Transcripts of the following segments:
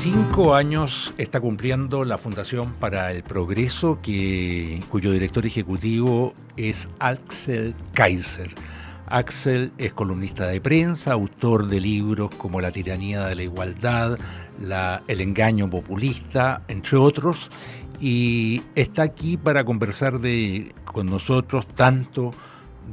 Cinco años está cumpliendo la Fundación para el Progreso, que, cuyo director ejecutivo es Axel Kaiser. Axel es columnista de prensa, autor de libros como La tiranía de la igualdad, El engaño populista, entre otros, y está aquí para conversar de, con nosotros tanto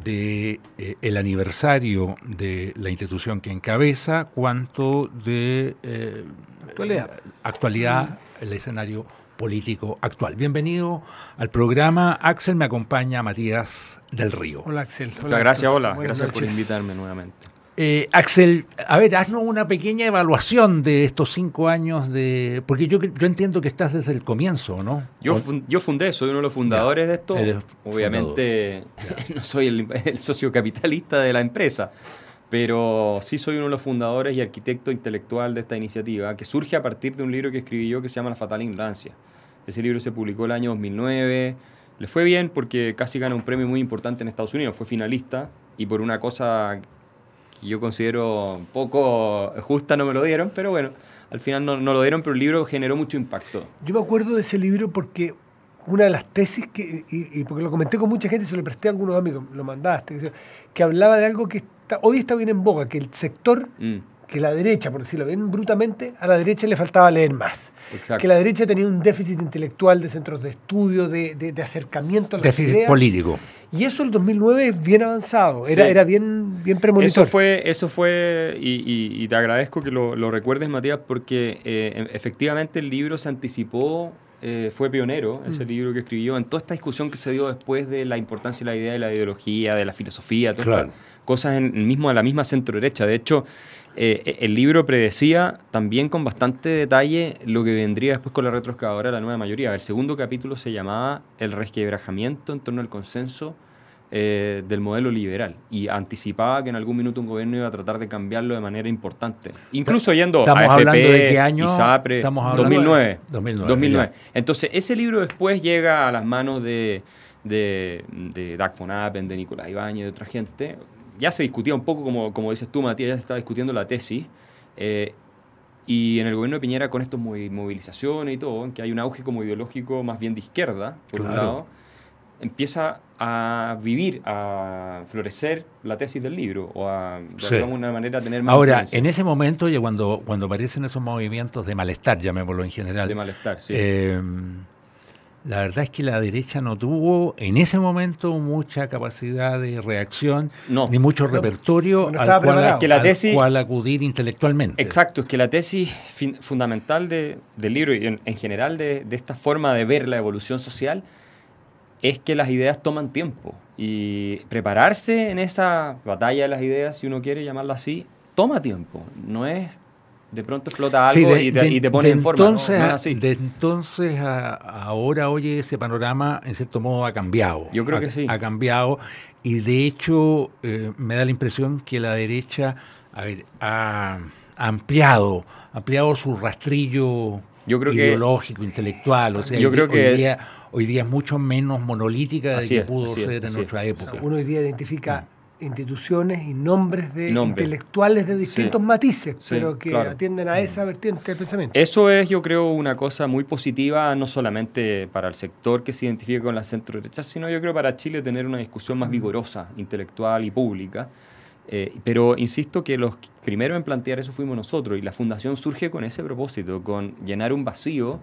de eh, el aniversario de la institución que encabeza, cuanto de eh, Actualidad. Eh, actualidad, el escenario político actual. Bienvenido al programa. Axel me acompaña Matías del Río. Hola Axel. Muchas gracias, hola. gracias por invitarme nuevamente. Eh, Axel, a ver, haznos una pequeña evaluación de estos cinco años de... Porque yo, entiendo que estás desde el comienzo, ¿no? Yo, yo fundé, soy uno de los fundadores de esto. Obviamente no soy el socio capitalista de la empresa. Pero sí soy uno de los fundadores y arquitecto intelectual de esta iniciativa, que surge a partir de un libro que escribí yo que se llama La Fatal Ignorancia. Ese libro se publicó el año 2009. Le fue bien porque casi ganó un premio muy importante en Estados Unidos. Fue finalista y por una cosa que yo considero poco justa no me lo dieron, pero bueno, al final no, lo dieron, pero el libro generó mucho impacto. Yo me acuerdo de ese libro porque una de las tesis que, y, y, porque lo comenté con mucha gente, se lo presté a algunos amigos, lo mandaste, que hablaba de algo que hoy está bien en boga que el sector, mm. que la derecha, por decirlo bien brutalmente a la derecha le faltaba leer más. Que la derecha tenía un déficit intelectual de centros de estudio, de, de, acercamiento a las Déficit político. Y eso el 2009 es bien avanzado, era, era bien, bien premonitor. Eso fue, eso fue y, te agradezco que lo, recuerdes, Matías, porque eh, e, efectivamente el libro se anticipó eh, fue pionero, mm. ese libro que escribió, en toda esta discusión que se dio después de la importancia de la idea de la ideología, de la filosofía, todo claro cosas en, mismo, a la misma centro derecha. De hecho, eh, e, el libro predecía también con bastante detalle lo que vendría después con la retroexcavadora de la nueva mayoría. El segundo capítulo se llamaba El resquebrajamiento en torno al consenso eh, del modelo liberal y anticipaba que en algún minuto un gobierno iba a tratar de cambiarlo de manera importante. Incluso yendo estamos a hablando de qué año, estamos hablando 2009, de 2009, 2009. Entonces, ese libro después llega a las manos de, de, Dag von Appen, de Nicolás Ibáñez, de otra gente, ya se discutía un poco, como, como dices tú, Matías, ya se estaba discutiendo la tesis. Eh, y en el gobierno de Piñera, con estas movilizaciones y todo, en que hay un auge como ideológico más bien de izquierda, por empieza a vivir, a florecer la tesis del libro, o a, de manera, tener más. Ahora, en ese momento, y cuando, cuando aparecen esos movimientos de malestar, llamémoslo en general. De malestar, sí. Eh, la verdad es que la derecha no tuvo en ese momento mucha capacidad de reacción ni mucho repertorio al, cual, acudir intelectualmente. Exacto, es que la tesis fundamental del libro y en, general de, de, esta forma de ver la evolución social es que las ideas toman tiempo y prepararse en esa batalla de las ideas, si uno quiere llamarla así, toma tiempo. No es de pronto explota algo y, te, pone en forma. Entonces, De entonces a, ahora, oye, ese panorama en cierto modo ha cambiado. Yo creo que sí. Ha cambiado y de hecho eh, me da la impresión que la derecha, a ver, ha ampliado, ampliado su rastrillo ideológico, intelectual. O sea, hoy día, hoy día es mucho menos monolítica de lo que pudo ser en otra época. Uno hoy día identifica ah instituciones y nombres de intelectuales de distintos matices, pero que atienden a esa vertiente de pensamiento. Eso es, yo creo, una cosa muy positiva, no solamente para el sector que se identifica con la centro derecha, sino yo creo para Chile tener una discusión más mm. vigorosa, intelectual y pública. Eh, pero insisto que los primero en plantear eso fuimos nosotros y la fundación surge con ese propósito, con llenar un vacío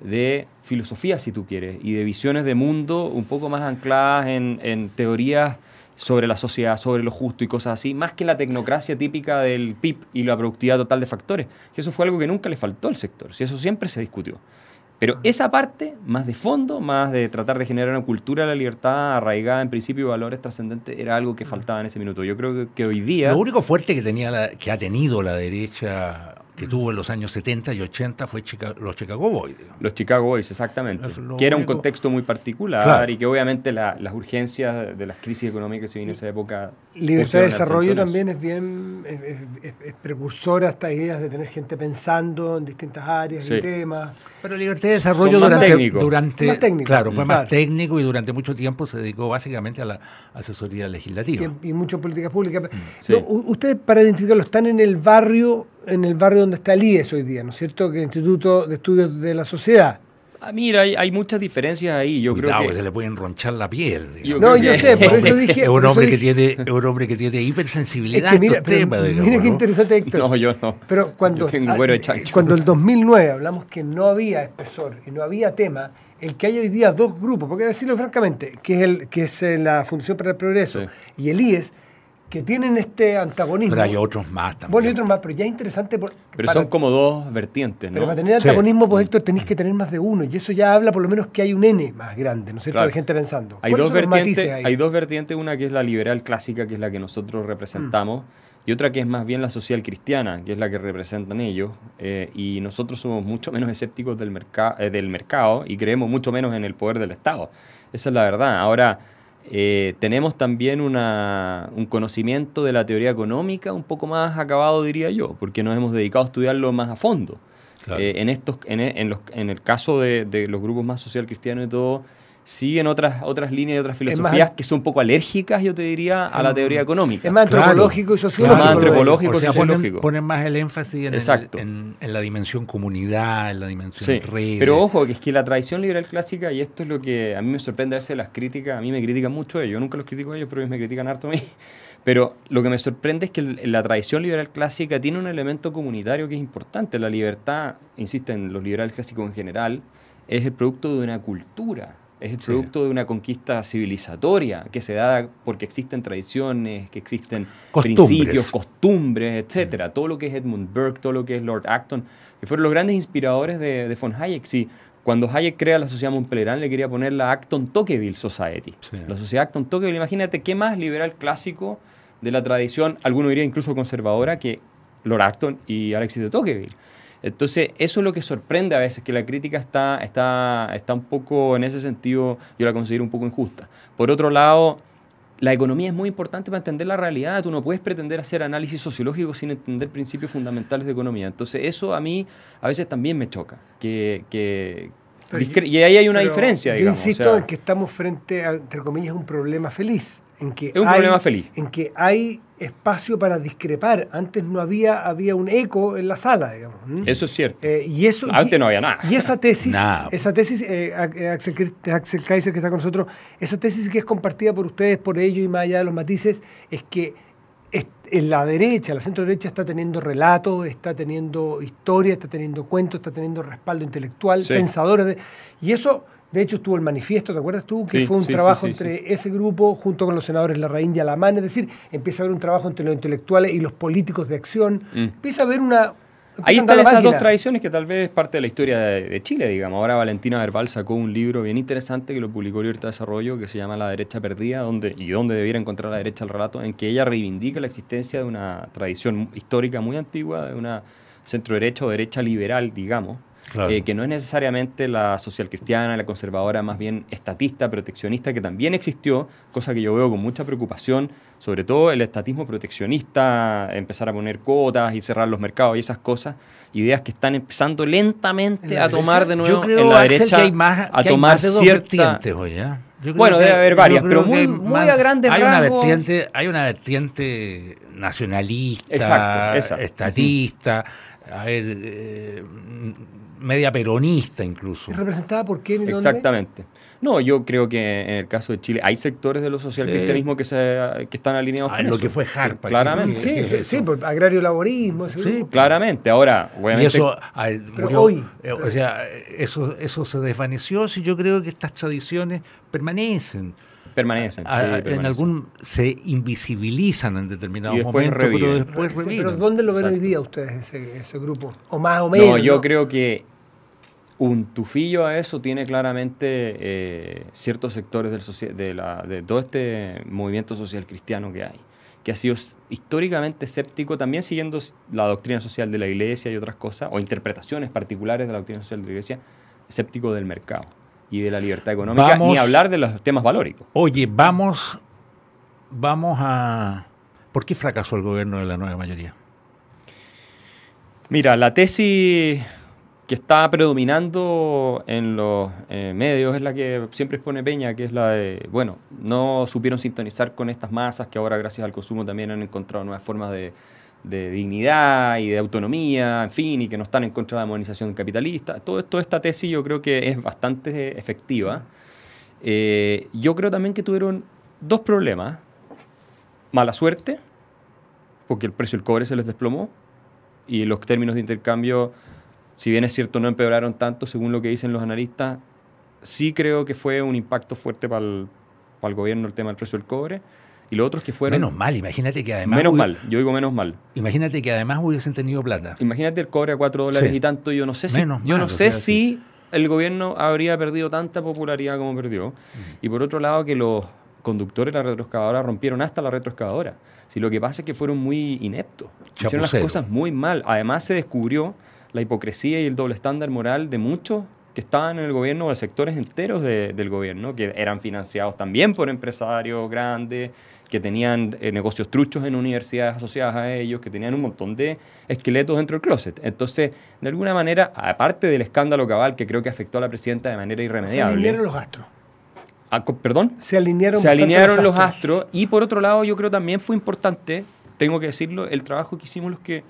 de filosofía, si tú quieres, y de visiones de mundo un poco más ancladas en teorías sobre la sociedad, sobre lo justo y cosas así, más que la tecnocracia típica del PIB y la productividad total de factores. Y eso fue algo que nunca le faltó al sector, si eso siempre se discutió. Pero esa parte, más de fondo, más de tratar de generar una cultura de la libertad arraigada en principio y valores trascendentes, era algo que faltaba en ese minuto. Yo creo que, hoy día... Lo único fuerte que, tenía que ha tenido la derecha que tuvo en los años 70 y 80 fue los Chicago Boys. Los Chicago Boys, exactamente. que era un contexto muy particular y que obviamente las urgencias de las crisis económicas que se vinieron en esa época... Libertad de desarrollo también es bien es, precursora a estas ideas de tener gente pensando en distintas áreas y temas. Pero libertad de desarrollo durante, durante más técnico. Claro, fue más técnico y durante mucho tiempo se dedicó básicamente a la asesoría legislativa. Y, y mucho en política pública. Mm. ustedes para identificarlo están en el barrio en el barrio donde está el IES hoy día, ¿no es cierto? Que el Instituto de Estudios de la Sociedad. Ah, mira, hay, muchas diferencias ahí. Yo creo que... se le pueden ronchar la piel. no, yo sé, por eso dije. Es un hombre, que, Tiene, un hombre que tiene hipersensibilidad. a mira, temas, mira qué interesante, Héctor. No, yo no. Pero cuando, yo tengo ah, de chancho. cuando el 2009 hablamos que no había espesor y no había tema, el que hay hoy día dos grupos, porque decirlo francamente, que es, el, que es eh, la función para el Progreso y el IES, que tienen este antagonismo. Pero hay otros más también. Bueno, hay otros más, pero ya es interesante. pero son como dos vertientes, ¿no? Pero para tener antagonismo, por pues Héctor, tenéis que tener más de uno. Y eso ya habla por lo menos que hay un N más grande, ¿no es cierto? gente pensando. Hay dos, vertientes, hay? dos vertientes, una que es la liberal clásica, que es la que nosotros representamos. Mm. y otra que es más bien la social cristiana, que es la que representan ellos, eh, y nosotros somos mucho menos escépticos del, eh, del mercado y creemos mucho menos en el poder del Estado. Esa es la verdad. Ahora, eh, tenemos también un conocimiento de la teoría económica un poco más acabado, diría yo, porque nos hemos dedicado a estudiarlo más a fondo. Eh, en, estos, en, el caso de, de los grupos más social cristianos y todo, siguen otras, otras líneas y otras filosofías que son un poco alérgicas, yo te diría, a la teoría económica. Es más antropológico y sociológico. Es más antropológico y sociológico. Ponen, más el énfasis en, Exacto. en, la dimensión comunidad, en la dimensión red. Pero ojo, que es que la tradición liberal clásica, y esto es lo que a mí me sorprende a veces las críticas, a mí me critican mucho ellos, nunca los critico a ellos, pero ellos me critican harto a mí. Pero lo que me sorprende es que la tradición liberal clásica tiene un elemento comunitario que es importante. La libertad, insisten los liberales clásicos en general, es el producto de una cultura es el producto de una conquista civilizatoria que se da porque existen tradiciones, que existen principios, costumbres, mm. etcétera. Todo lo que es Edmund Burke, todo lo que es Lord Acton, que fueron los grandes inspiradores de, von Hayek. Sí, cuando Hayek crea la sociedad Montpellerán, le quería poner la Acton Tocqueville Society. La sociedad Acton Tocqueville, imagínate qué más liberal clásico de la tradición, alguno diría incluso conservadora, que Lord Acton y Alexis de Tocqueville. Entonces, eso es lo que sorprende a veces, que la crítica está, está, está un poco, en ese sentido, yo la considero un poco injusta. Por otro lado, la economía es muy importante para entender la realidad. Tú no puedes pretender hacer análisis sociológico sin entender principios fundamentales de economía. Entonces, eso a mí a veces también me choca. Que, y ahí hay una diferencia, digamos. Yo insisto en que estamos frente a, entre comillas, un problema feliz. En que es un problema feliz. En que hay espacio para discrepar. Antes no había, había un eco en la sala, digamos. Eso es cierto. Eh, y eso, Antes no había nada. Y esa tesis, esa tesis eh, eh, Axel, Kaiser que está con nosotros, esa tesis que es compartida por ustedes, por ellos y más allá de los matices, es que en la derecha, la centro derecha está teniendo relato está teniendo historia, está teniendo cuentos, está teniendo respaldo intelectual, pensadores. De, y eso de hecho, estuvo el manifiesto, ¿te acuerdas tú? Que fue un trabajo entre ese grupo, junto con los senadores La Larraín y Alamán. Es decir, empieza a haber un trabajo entre los intelectuales y los políticos de acción. Mm. Empieza a haber una. Ahí están esas dos tradiciones que tal vez es parte de la historia de, Chile, digamos. Ahora Valentina Verbal sacó un libro bien interesante que lo publicó Libertad de Desarrollo que se llama La derecha perdida donde, y donde debiera encontrar la derecha el relato, en que ella reivindica la existencia de una tradición histórica muy antigua, de una centro derecha o derecha liberal, digamos, eh, que no es necesariamente la social cristiana, la conservadora, más bien estatista, proteccionista, que también existió, cosa que yo veo con mucha preocupación, sobre todo el estatismo proteccionista, empezar a poner cotas y cerrar los mercados y esas cosas, ideas que están empezando lentamente a tomar de nuevo en la derecha, a tomar Bueno, debe haber varias, pero muy, muy a grandes hay Una vertiente, hay una vertiente nacionalista, estatista, a eh, media peronista incluso. ¿Representada por qué? Exactamente. No, yo creo que en el caso de Chile hay sectores de los social que, están alineados ah, con lo que fue Harper, Claramente. Sí, sí, por agrario laborismo. Sí, claramente. Ahora, obviamente. eso, ah, hoy. Eh, o sea, eso, eso se desvaneció si yo creo que estas tradiciones permanecen. Permanecen. En algún se invisibilizan en determinados momentos, pero ¿dónde lo ven hoy día ustedes ese, grupo? O más o menos. No, yo creo que un tufillo a eso tiene claramente eh, ciertos sectores del de, de todo este movimiento social cristiano que hay, que ha sido históricamente escéptico, también siguiendo la doctrina social de la iglesia y otras cosas, o interpretaciones particulares de la doctrina social de la iglesia, escéptico del mercado y de la libertad económica, ni hablar de los temas valóricos. Oye, vamos, vamos a... ¿Por qué fracasó el gobierno de la nueva mayoría? Mira, la tesis que está predominando en los eh, medios es la que siempre expone Peña, que es la de, bueno, no supieron sintonizar con estas masas que ahora gracias al consumo también han encontrado nuevas formas de, de dignidad y de autonomía, en fin, y que no están en contra de la modernización capitalista. Todo, toda esta tesis yo creo que es bastante efectiva. Eh, yo creo también que tuvieron dos problemas. Mala suerte, porque el precio del cobre se les desplomó y los términos de intercambio, si bien es cierto, no empeoraron tanto, según lo que dicen los analistas, sí creo que fue un impacto fuerte para para el gobierno el tema del precio del cobre. Y los otros que fueron. Menos mal, imagínate que además. Menos mal, yo digo menos mal. Imagínate que además hubiesen tenido plata. Imagínate el cobre a cuatro dólares y tanto. Yo no sé si, yo no sé el gobierno habría perdido tanta popularidad como perdió. Mm. Y por otro lado, que los conductores de la retroexcavadora rompieron hasta la retroexcavadora. Si lo que pasa es que fueron muy ineptos. Hicieron las cosas muy mal. Además, se descubrió la hipocresía y el doble estándar moral de muchos que estaban en el gobierno de sectores enteros del gobierno, que eran financiados también por empresarios grandes, que tenían eh, negocios truchos en universidades asociadas a ellos, que tenían un montón de esqueletos dentro del closet. Entonces, de alguna manera, aparte del escándalo cabal que creo que afectó a la presidenta de manera irremediable. Se alinearon los astros. Ah, ¿Perdón? Se alinearon, se alinearon los astros. Y por otro lado, yo creo también fue importante, tengo que decirlo, el trabajo que hicimos los que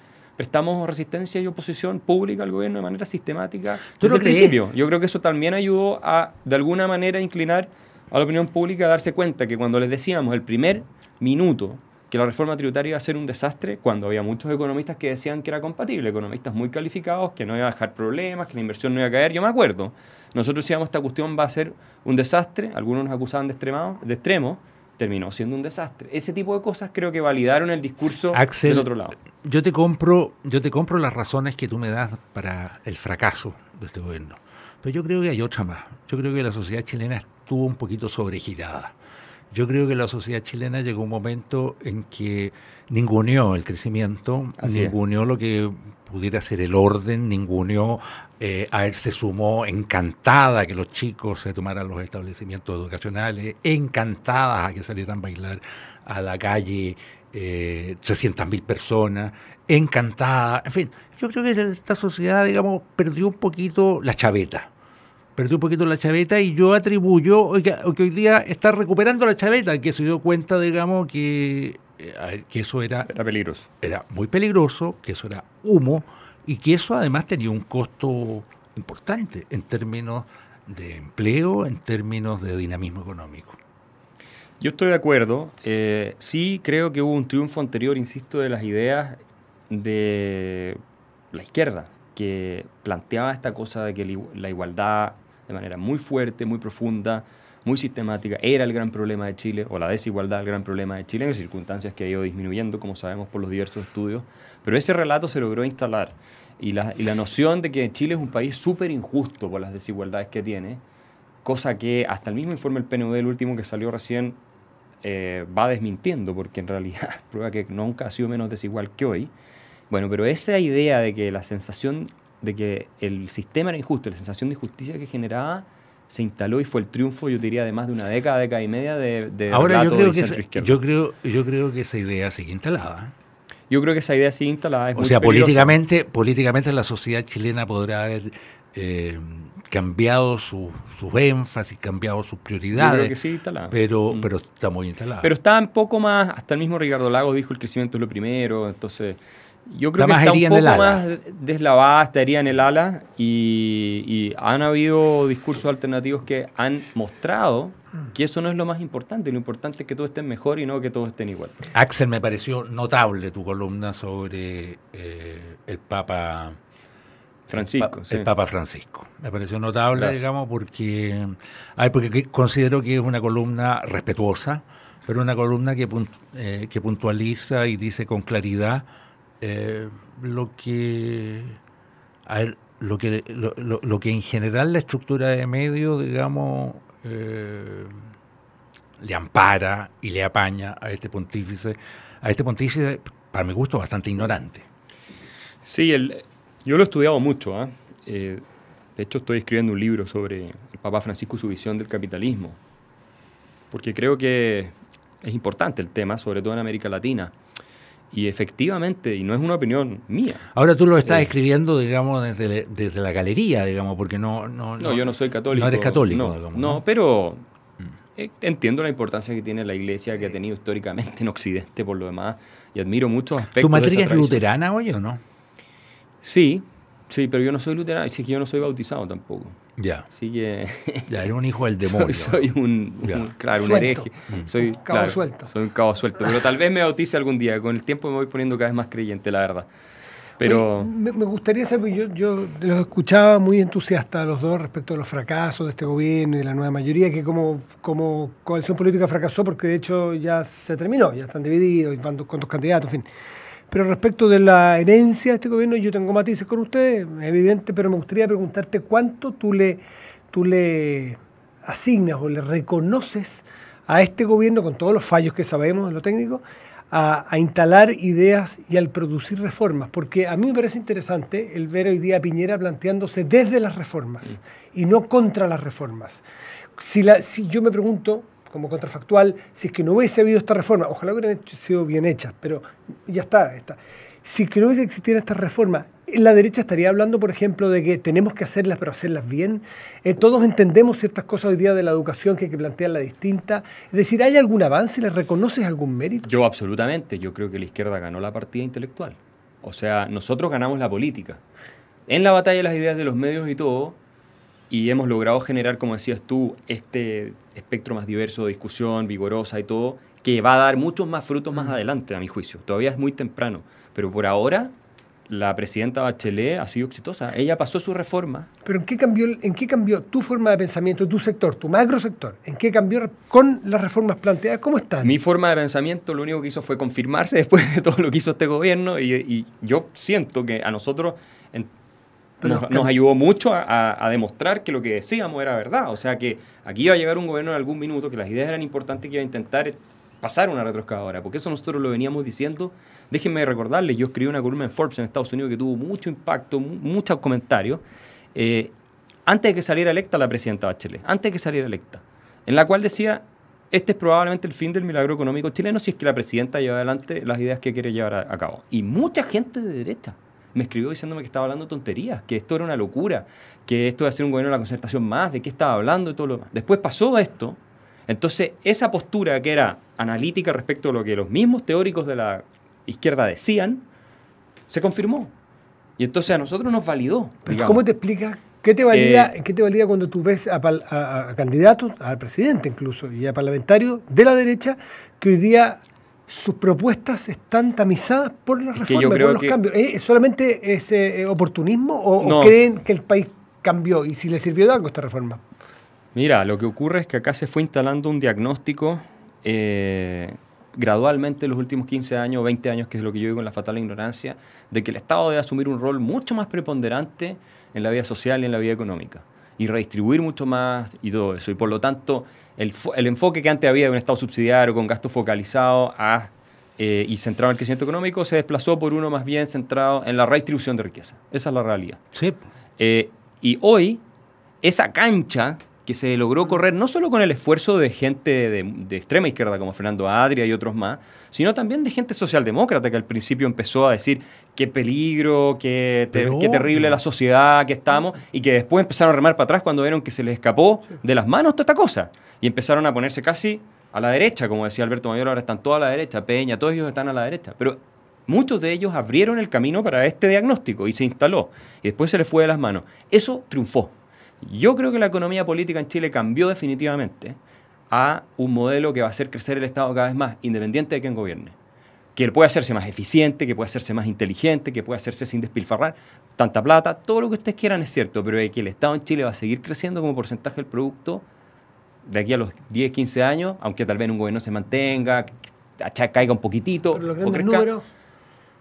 prestamos resistencia y oposición pública al gobierno de manera sistemática principio. Yo creo que eso también ayudó a, de alguna manera, inclinar a la opinión pública a darse cuenta que cuando les decíamos el primer minuto que la reforma tributaria iba a ser un desastre, cuando había muchos economistas que decían que era compatible, economistas muy calificados, que no iba a dejar problemas, que la inversión no iba a caer, yo me acuerdo. Nosotros decíamos esta cuestión va a ser un desastre, algunos nos acusaban de, extremo, de extremo, terminó siendo un desastre. Ese tipo de cosas creo que validaron el discurso del otro lado yo te compro, yo te compro las razones que tú me das para el fracaso de este gobierno. Pero yo creo que hay otra más. Yo creo que la sociedad chilena estuvo un poquito sobregirada. Yo creo que la sociedad chilena llegó a un momento en que ninguneó el crecimiento, Así ninguneó lo que pudiera ser el orden, ninguneó, eh, a él se sumó encantada que los chicos se tomaran los establecimientos educacionales, encantada a que salieran a bailar a la calle eh, 300.000 personas, encantada. En fin, yo creo que esta sociedad, digamos, perdió un poquito la chaveta. Perdió un poquito la chaveta y yo atribuyo que, que hoy día está recuperando la chaveta, que se dio cuenta, digamos, que, eh, que eso era... Era peligroso. Era muy peligroso, que eso era humo y que eso además tenía un costo importante en términos de empleo, en términos de dinamismo económico. Yo estoy de acuerdo. Eh, sí creo que hubo un triunfo anterior, insisto, de las ideas de la izquierda, que planteaba esta cosa de que la igualdad de manera muy fuerte, muy profunda, muy sistemática, era el gran problema de Chile, o la desigualdad el gran problema de Chile, en circunstancias que ha ido disminuyendo, como sabemos por los diversos estudios, pero ese relato se logró instalar. Y la, y la noción de que Chile es un país súper injusto por las desigualdades que tiene, cosa que hasta el mismo informe del PNUD, el último que salió recién, eh, va desmintiendo, porque en realidad prueba que nunca ha sido menos desigual que hoy. Bueno, pero esa idea de que la sensación de que el sistema era injusto, la sensación de injusticia que generaba, se instaló y fue el triunfo, yo diría, de más de una década, década y media de, de Ahora, yo creo, que yo, creo, que esa idea sigue instalada. Yo creo que esa idea sigue instalada. o sea, políticamente, políticamente la sociedad chilena podrá haber... Eh, cambiado sus su énfasis, cambiado sus prioridades. Pero, mm. pero está muy instalado. Pero está un poco más, hasta el mismo Ricardo Lagos dijo el crecimiento es lo primero, entonces yo creo que está un poco más deslavada, estaría en el ala y, y han habido discursos alternativos que han mostrado que eso no es lo más importante, lo importante es que todos estén mejor y no que todos estén igual. Axel, me pareció notable tu columna sobre eh, el Papa Francisco. El, Papa Francisco. Me pareció notable, digamos, porque, ay, porque considero que es una columna respetuosa, pero una columna que, eh, que puntualiza y dice con claridad eh, lo que... lo que, lo, que en general la estructura de medio digamos, eh, le ampara y le apaña a este pontífice, a este pontífice, para mi gusto, bastante ignorante. Sí, el, yo lo he estudiado mucho. ¿ah? Eh, de hecho, estoy escribiendo un libro sobre el Papa Francisco y su visión del capitalismo, porque creo que es importante el tema, sobre todo en América Latina. Y efectivamente, y no es una opinión mía. Ahora tú lo estás eh. escribiendo, digamos, desde, la galería, digamos, porque no, no, yo no soy católico. No eres católico, no, no pero mm. eh, Entiendo la importancia que tiene la iglesia que ha tenido históricamente en Occidente por lo demás y admiro muchos aspectos. ¿Tu materia es luterana hoy o no? Sí, sí, pero yo no soy luterano, así que yo no soy bautizado tampoco. Ya. Así que. era un hijo del demonio. Soy, un, Claro, un hereje. Mm. Soy, cabo suelto. Soy un cabo suelto. Pero tal vez me bautice algún día. Con el tiempo me voy poniendo cada vez más creyente, la verdad. Pero. me, gustaría saber, yo, yo los escuchaba muy entusiasta a los dos respecto a los fracasos de este gobierno y de la nueva mayoría, que como, como coalición política fracasó, porque de hecho ya se terminó, ya están divididos, van con dos candidatos, en fin. Pero respecto de la herencia de este gobierno, yo tengo matices con ustedes, evidente, pero me gustaría preguntarte cuánto tú le, tú le asignas o le reconoces a este gobierno, con todos los fallos que sabemos en lo técnico, a, instalar ideas y al producir reformas. Porque a mí me parece interesante el ver hoy día a Piñera planteándose desde las reformas y no contra las reformas. Si, la, si yo me pregunto, como contrafactual, si es que no hubiese habido esta reforma, ojalá hubieran sido bien hechas, pero ya está, está. Si es que no hubiese existido esta reforma, la derecha estaría hablando, por ejemplo, de que tenemos que hacerlas, pero hacerlas bien. Eh, todos entendemos ciertas cosas hoy día de la educación que hay que plantearla distinta. Es decir, ¿hay algún avance? ¿Le reconoces algún mérito? Yo absolutamente. Yo creo que la izquierda ganó la partida intelectual. O sea, nosotros ganamos la política. En la batalla de las ideas de los medios y todo, y hemos logrado generar, como decías tú, este espectro más diverso de discusión, vigorosa y todo, que va a dar muchos más frutos más adelante, a mi juicio. Todavía es muy temprano, pero por ahora la presidenta Bachelet ha sido exitosa. Ella pasó su reforma. ¿Pero en qué cambió, en qué cambió tu forma de pensamiento, tu sector, tu macro sector? ¿En qué cambió con las reformas planteadas? ¿Cómo están? Mi forma de pensamiento lo único que hizo fue confirmarse después de todo lo que hizo este gobierno y, yo siento que a nosotros, nos, ayudó mucho a, demostrar que lo que decíamos era verdad. O sea que aquí iba a llegar un gobierno en algún minuto, que las ideas eran importantes, que iba a intentar pasar una retroscadora. porque eso nosotros lo veníamos diciendo. Déjenme recordarles, yo escribí una columna en Forbes en Estados Unidos que tuvo mucho impacto, muchos comentarios, eh, antes de que saliera electa la presidenta Bachelet, antes de que saliera electa, en la cual decía, este es probablemente el fin del milagro económico chileno si es que la presidenta lleva adelante las ideas que quiere llevar a cabo. Y mucha gente de derecha, me escribió diciéndome que estaba hablando tonterías, que esto era una locura, que esto de hacer un gobierno de la concertación más, de qué estaba hablando y todo lo demás. Después pasó esto, entonces esa postura que era analítica respecto a lo que los mismos teóricos de la izquierda decían, se confirmó. Y entonces a nosotros nos validó. ¿Cómo te explicas ¿Qué te valía eh, te cuando tú ves a, a candidatos, al presidente incluso, y a parlamentarios de la derecha que hoy día sus propuestas están tamizadas por las reformas, por los cambios. ¿Es solamente ese eh, eh, oportunismo o, creen que el país cambió y si le sirvió de algo esta reforma? Mira, lo que ocurre es que acá se fue instalando un diagnóstico eh, gradualmente en los últimos 15 años, 20 años, que es lo que yo digo en la fatal ignorancia, de que el Estado debe asumir un rol mucho más preponderante en la vida social y en la vida económica y redistribuir mucho más y todo eso. Y por lo tanto, el, enfoque que antes había de un Estado subsidiario con gasto focalizado eh, y centrado en el crecimiento económico se desplazó por uno más bien centrado en la redistribución de riqueza. Esa es la realidad. Eh, y hoy, esa cancha que se logró correr no solo con el esfuerzo de gente de, extrema izquierda como Fernando Adria y otros más, sino también de gente socialdemócrata que al principio empezó a decir qué peligro, qué, qué terrible la sociedad que estamos y que después empezaron a remar para atrás cuando vieron que se les escapó de las manos toda esta cosa y empezaron a ponerse casi a la derecha, como decía Alberto Mayor, ahora están todos a la derecha, Peña, todos ellos están a la derecha. Pero muchos de ellos abrieron el camino para este diagnóstico y se instaló y después se les fue de las manos. Eso triunfó. Yo creo que la economía política en Chile cambió definitivamente a un modelo que va a hacer crecer el Estado cada vez más, independiente de quién gobierne. Que puede hacerse más eficiente, que puede hacerse más inteligente, que puede hacerse sin despilfarrar tanta plata. Todo lo que ustedes quieran es cierto, pero es que el Estado en Chile va a seguir creciendo como porcentaje del producto de aquí a los 10, 15 años, aunque tal vez un gobierno se mantenga, caiga un poquitito. o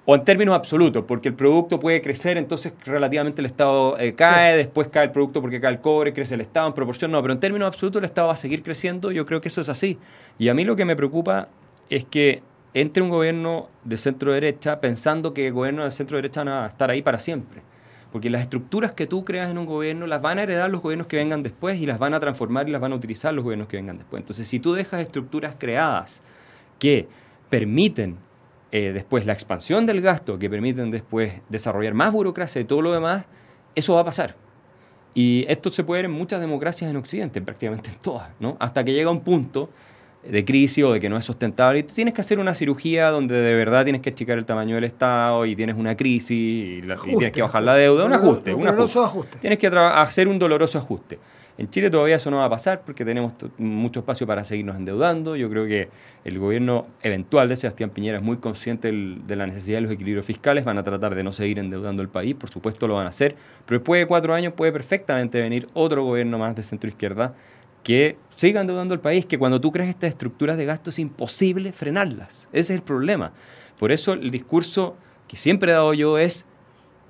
o en términos absolutos, porque el producto puede crecer, entonces relativamente el Estado eh, cae, después cae el producto porque cae el cobre, crece el Estado en proporción, no, pero en términos absolutos el Estado va a seguir creciendo, yo creo que eso es así. Y a mí lo que me preocupa es que entre un gobierno de centro derecha pensando que el gobierno de centro derecha va a estar ahí para siempre. Porque las estructuras que tú creas en un gobierno las van a heredar los gobiernos que vengan después y las van a transformar y las van a utilizar los gobiernos que vengan después. Entonces, si tú dejas estructuras creadas que permiten eh, después la expansión del gasto que permiten después desarrollar más burocracia y todo lo demás, eso va a pasar. Y esto se puede ver en muchas democracias en Occidente, prácticamente en todas, ¿no? Hasta que llega un punto de crisis o de que no es sustentable y tú tienes que hacer una cirugía donde de verdad tienes que achicar el tamaño del Estado y tienes una crisis y, tienes que bajar la deuda, un ajuste, un ajuste. Tienes que hacer un doloroso ajuste. En Chile todavía eso no va a pasar porque tenemos mucho espacio para seguirnos endeudando. Yo creo que el gobierno eventual de Sebastián Piñera es muy consciente de la necesidad de los equilibrios fiscales, van a tratar de no seguir endeudando el país, por supuesto lo van a hacer, pero después de cuatro años puede perfectamente venir otro gobierno más de centro izquierda que siga endeudando el país, que cuando tú crees estas estructuras de gasto es imposible frenarlas. Ese es el problema. Por eso el discurso que siempre he dado yo es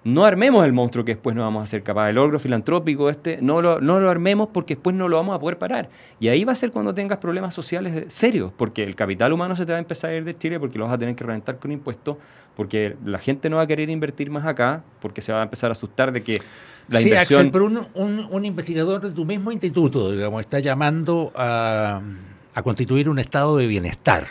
no armemos el monstruo que después no vamos a ser capaces. El ogro filantrópico este, no lo, no lo armemos porque después no lo vamos a poder parar. Y ahí va a ser cuando tengas problemas sociales serios, porque el capital humano se te va a empezar a ir de Chile porque lo vas a tener que reventar con impuestos, porque la gente no va a querer invertir más acá, porque se va a empezar a asustar de que la inversión... pero un, investigador de tu mismo instituto, digamos, está llamando a, constituir un estado de bienestar.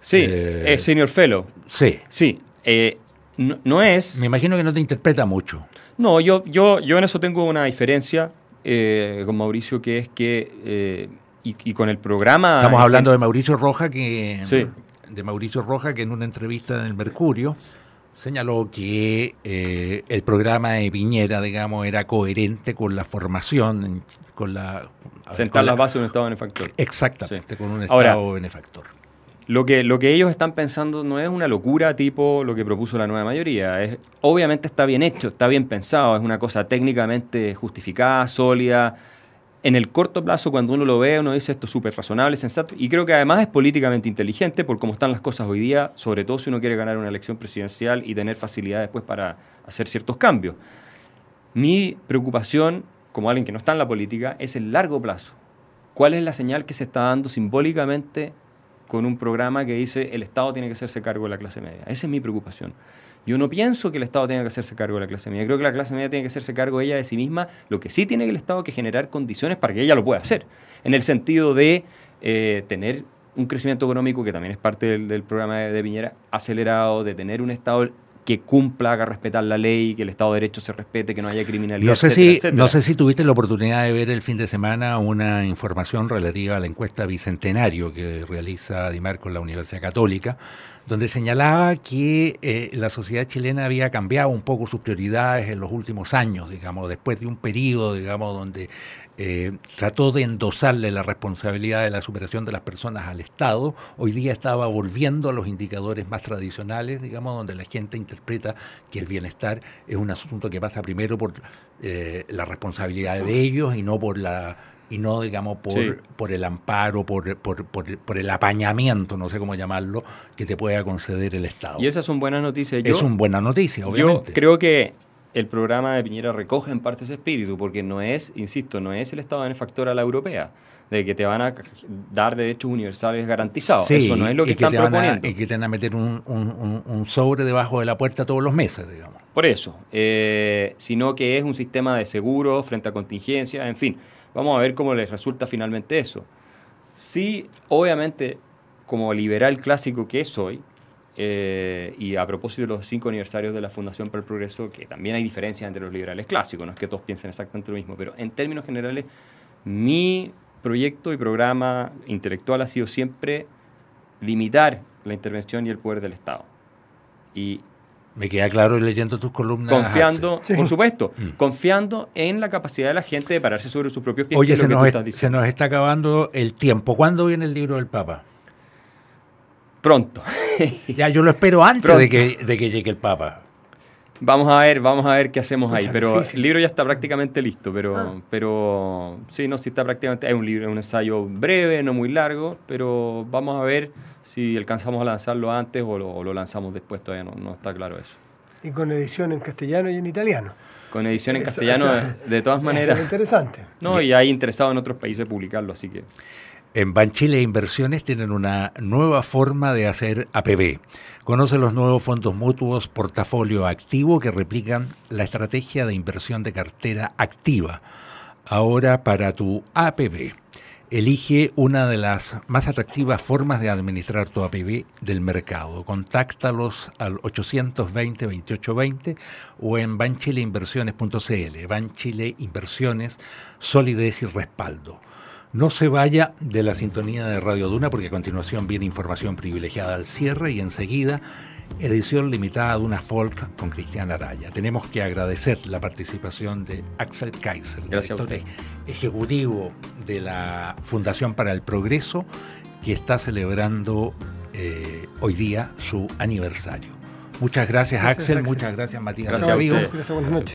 Sí, eh, señor Felo Sí. Sí. Eh, no, es. Me imagino que no te interpreta mucho. No, yo, yo, yo en eso tengo una diferencia eh, con Mauricio, que es que. Eh, y, con el programa. Estamos hablando de Mauricio Roja, que. De Mauricio Roja, que en una entrevista en el Mercurio señaló que eh, el programa de Viñera digamos, era coherente con la formación, con la... Sentar las bases de un Estado benefactor. Exactamente, con un Estado benefactor lo que, lo que ellos están pensando no es una locura tipo lo que propuso la nueva mayoría. Es, obviamente está bien hecho, está bien pensado, es una cosa técnicamente justificada, sólida. En el corto plazo, cuando uno lo ve, uno dice esto es súper razonable, sensato. Y creo que además es políticamente inteligente por cómo están las cosas hoy día, sobre todo si uno quiere ganar una elección presidencial y tener facilidad después para hacer ciertos cambios. Mi preocupación, como alguien que no está en la política, es el largo plazo. ¿Cuál es la señal que se está dando simbólicamente con un programa que dice el Estado tiene que hacerse cargo de la clase media. Esa es mi preocupación. Yo no pienso que el Estado tenga que hacerse cargo de la clase media. Creo que la clase media tiene que hacerse cargo ella de sí misma. Lo que sí tiene que el Estado que generar condiciones para que ella lo pueda hacer. En el sentido de eh, tener un crecimiento económico, que también es parte del, programa de, de, Piñera, acelerado, de tener un Estado que cumpla, haga respetar la ley, que el Estado de Derecho se respete, que no haya criminalidad. No sé, si, No sé si tuviste la oportunidad de ver el fin de semana una información relativa a la encuesta Bicentenario que realiza Dimarco en la Universidad Católica, donde señalaba que eh, la sociedad chilena había cambiado un poco sus prioridades en los últimos años, digamos, después de un periodo, digamos, donde eh, trató de endosarle la responsabilidad de la superación de las personas al Estado. Hoy día estaba volviendo a los indicadores más tradicionales, digamos, donde la gente interpreta que el bienestar es un asunto que pasa primero por eh, la responsabilidad de ellos y no por la y no, digamos, por, por el amparo, por, por, el apañamiento, no sé cómo llamarlo, que te pueda conceder el Estado. Y es son buena noticia, Yo, es una buena noticia, obviamente. Yo creo que el programa de Piñera recoge en parte ese espíritu, porque no es, insisto, no es el Estado benefactor a la europea, de que te van a dar derechos universales garantizados. Eso no es lo que, están proponiendo. y que te van a meter un, sobre debajo de la puerta todos los meses, digamos. Por eso, eh, sino que es un sistema de seguro frente a contingencias, en fin. Vamos a ver cómo les resulta finalmente eso. Sí, obviamente, como liberal clásico que soy, eh, y a propósito de los cinco aniversarios de la Fundación para el Progreso, que también hay diferencias entre los liberales clásicos, no es que todos piensen exactamente lo mismo, pero en términos generales, mi proyecto y programa intelectual ha sido siempre limitar la intervención y el poder del Estado. Y me queda claro leyendo tus columnas. Confiando, por supuesto, mm. confiando en la capacidad de la gente de pararse sobre sus propios pies. Oye, se nos está acabando el tiempo. ¿Cuándo viene el libro del Papa? Pronto. ya, yo lo espero antes Pronto. de que, de que llegue el Papa. Vamos a ver, vamos a ver qué hacemos ahí. Pero el libro ya está prácticamente listo, pero, ah. pero sí, no, sí está prácticamente. Es un libro, un ensayo breve, no muy largo, pero vamos a ver si alcanzamos a lanzarlo antes o lo, lanzamos después, todavía no, está claro eso. Y con edición en castellano y en italiano. Con edición en castellano, de, todas maneras. Es interesante. No, y hay interesado en otros países publicarlo, así que. En Banchile Inversiones tienen una nueva forma de hacer APB. Conoce los nuevos fondos mutuos portafolio activo que replican la estrategia de inversión de cartera activa. Ahora para tu APB. Elige una de las más atractivas formas de administrar tu APB del mercado. Contáctalos al 820-2820 o en banchileinversiones.cl. Banchile Inversiones, solidez y respaldo. No se vaya de la sintonía de Radio Duna porque a continuación viene información privilegiada al cierre y enseguida edición limitada de una folk con Cristian Araya. Tenemos que agradecer la participación de Axel Kaiser, director e ejecutivo de la Fundación para el Progreso, que está celebrando eh, hoy día su aniversario. Muchas gracias, Axel, muchas gracias Matías. Gracias, gracias buenas noches.